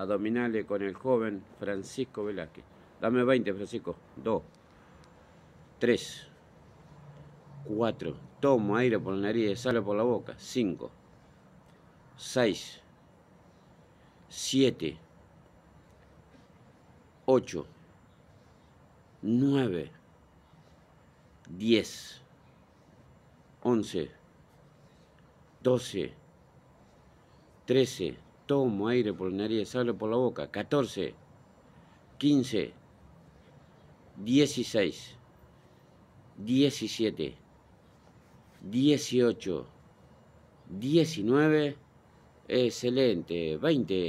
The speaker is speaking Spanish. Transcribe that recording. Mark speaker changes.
Speaker 1: abdominales con el joven Francisco Velázquez. Dame 20, Francisco. 2, 3, 4. Tomo aire por la nariz, y sale por la boca. 5, 6, 7, 8, 9, 10, 11, 12, 13, Tomo aire por la nariz, hablo por la boca. 14, 15, 16, 17, 18, 19. Excelente, 20.